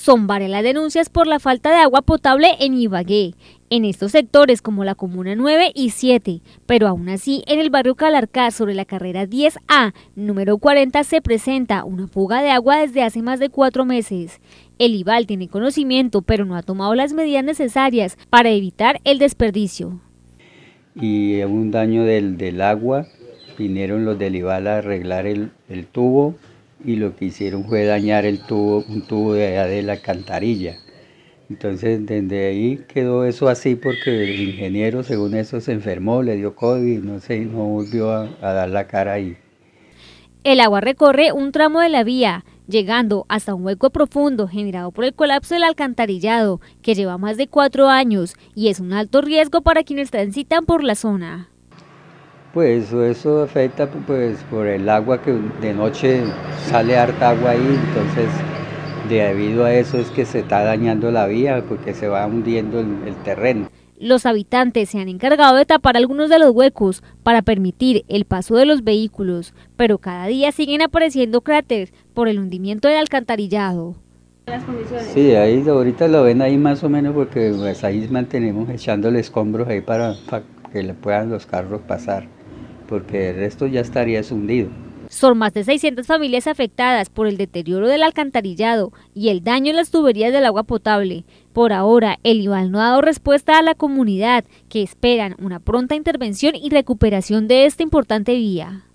Son varias las denuncias por la falta de agua potable en Ibagué, en estos sectores como la Comuna 9 y 7, pero aún así en el barrio Calarcá sobre la carrera 10A, número 40, se presenta una fuga de agua desde hace más de cuatro meses. El IBAL tiene conocimiento, pero no ha tomado las medidas necesarias para evitar el desperdicio. Y un daño del, agua, vinieron los del IBAL a arreglar el, el tubo, y lo que hicieron fue dañar el tubo, un tubo de allá de la alcantarilla. Entonces desde ahí quedó eso así porque el ingeniero según eso se enfermó, le dio COVID, no sé, no volvió a, a dar la cara ahí. El agua recorre un tramo de la vía, llegando hasta un hueco profundo generado por el colapso del alcantarillado, que lleva más de cuatro años y es un alto riesgo para quienes transitan por la zona. Pues eso afecta pues por el agua que de noche sale harta agua ahí, entonces debido a eso es que se está dañando la vía porque se va hundiendo el, terreno. Los habitantes se han encargado de tapar algunos de los huecos para permitir el paso de los vehículos, pero cada día siguen apareciendo cráteres por el hundimiento del alcantarillado. sí, ahí ahorita lo ven ahí más o menos porque pues, ahí mantenemos echándole escombros ahí para que le puedan los carros pasar porque el resto ya estaría hundido. Son más de 600 familias afectadas por el deterioro del alcantarillado y el daño en las tuberías del agua potable. Por ahora, el IVAL no ha dado respuesta a la comunidad, que esperan una pronta intervención y recuperación de esta importante vía.